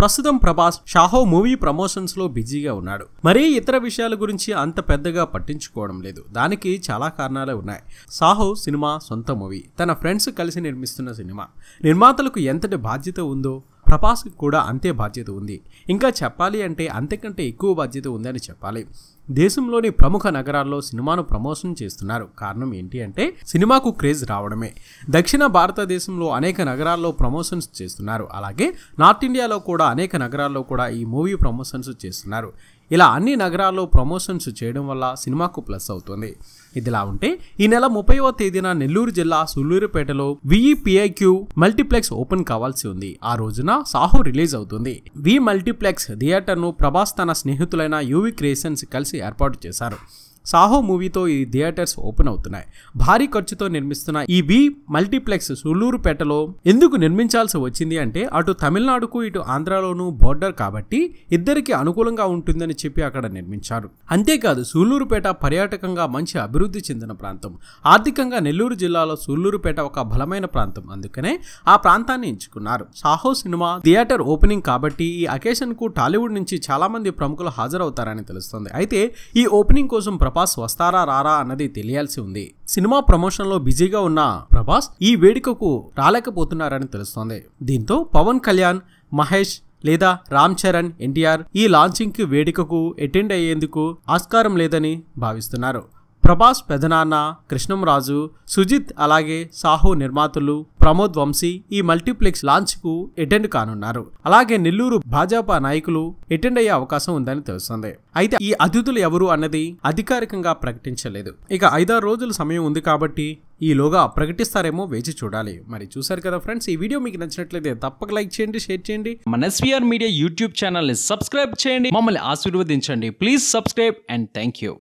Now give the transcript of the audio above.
ప్రస్తుతం Prabhas షాహో movie promotions లో బిజీగా ఉన్నాడు మరీ ఇతర విషయాల గురించి అంత పెద్దగా పట్టించుకోవడం లేదు దానికి చాలా కారణాలే ఉన్నాయి సాహో సినిమా సొంత మూవీ తన ఫ్రెండ్స్ కలిసి నిర్మిస్తున్న సినిమా నిర్మాతలకు ఎంతటి బాధ్యత ఉందో ప్రభాస్కి కూడా అంతే బాధ్యత ఉంది ఇంకా చెప్పాలి అంటే అంతకంటే ఎక్కువ బాధ్యత ఉందని చెప్పాలి దేశంలోని ప్రముఖ నగరాల్లో సినిమాను ప్రమోషన్ చేస్తున్నారు కారణం ఏంటి అంటే సినిమాకు క్రేజ్ రావడమే దక్షిణ భారతదేశంలో అనేక నగరాల్లో ప్రమోషన్స్ చేస్తున్నారు అలాగే నార్త్ ఇండియాలో కూడా అనేక నగరాల్లో కూడా ఈ మూవీ ప్రమోషన్స్ చేస్తున్నారు ఇలా అన్ని నగరాల్లో ప్రమోషన్స్ చేయడం వల్ల సినిమాకు ప్లస్ అవుతుంది ఇదిలా ఉంటే ఈ నెల ముప్పైవ తేదీన నెల్లూరు జిల్లా సుల్లూరుపేటలో విఈపిఐక్యూ e మల్టీప్లెక్స్ ఓపెన్ కావాల్సి ఉంది ఆ రోజున సాహు రిలీజ్ అవుతుంది వి మల్టీప్లెక్స్ థియేటర్ను ప్రభాస్ తన స్నేహితులైన యువి క్రియేషన్స్ కలిసి ఏర్పాటు చేశారు సాహో మూవీతో ఈ థియేటర్స్ ఓపెన్ అవుతున్నాయి భారీ ఖర్చుతో నిర్మిస్తున్న ఈ బి మల్టీప్లెక్స్ సులూరుపేటలో ఎందుకు నిర్మించాల్సి వచ్చింది అంటే అటు తమిళనాడుకు ఇటు ఆంధ్రాలోనూ బోర్డర్ కాబట్టి ఇద్దరికి అనుకూలంగా ఉంటుందని చెప్పి అక్కడ నిర్మించారు అంతేకాదు సూళ్లూరుపేట పర్యాటకంగా మంచి అభివృద్ధి చెందిన ప్రాంతం ఆర్థికంగా నెల్లూరు జిల్లాలో సూళ్లూరుపేట ఒక బలమైన ప్రాంతం అందుకనే ఆ ప్రాంతాన్ని ఎంచుకున్నారు సాహో సినిమా థియేటర్ ఓపెనింగ్ కాబట్టి ఈ అకేషన్కు టాలీవుడ్ నుంచి చాలామంది ప్రముఖులు హాజరవుతారని తెలుస్తుంది అయితే ఈ ఓపెనింగ్ కోసం ప్రభాస్ వస్తారా రారా అన్నది తెలియాల్సి ఉంది సినిమా ప్రమోషన్లో బిజీగా ఉన్న ప్రభాస్ ఈ వేడుకకు రాలేకపోతున్నారని తెలుస్తోంది దీంతో పవన్ కళ్యాణ్ మహేష్ లేదా రామ్ చరణ్ ఎన్టీఆర్ ఈ కి వేడుకకు అటెండ్ అయ్యేందుకు ఆస్కారం లేదని భావిస్తున్నారు ప్రభాస్ పెదనాన్న కృష్ణంరాజు సుజిత్ అలాగే సాహో నిర్మాతలు ప్రమోద్ వంశీ ఈ మల్టీప్లెక్స్ లాంచ్ కు అటెండ్ కానున్నారు అలాగే నెల్లూరు భాజపా నాయకులు అటెండ్ అయ్యే అవకాశం ఉందని తెలుస్తుంది అయితే ఈ అతిథులు ఎవరు అన్నది అధికారికంగా ప్రకటించలేదు ఇక ఐదారు రోజుల సమయం ఉంది కాబట్టి ఈ లోగా ప్రకటిస్తారేమో వేచి చూడాలి మరి చూసారు కదా ఫ్రెండ్స్ ఈ వీడియో మీకు నచ్చినట్లయితే తప్పక లైక్ చేయండి షేర్ చేయండి మన ఎస్వీఆర్ మీడియా యూట్యూబ్ ఛానల్ని సబ్స్క్రైబ్ చేయండి మమ్మల్ని ఆశీర్వదించండి please subscribe and thank you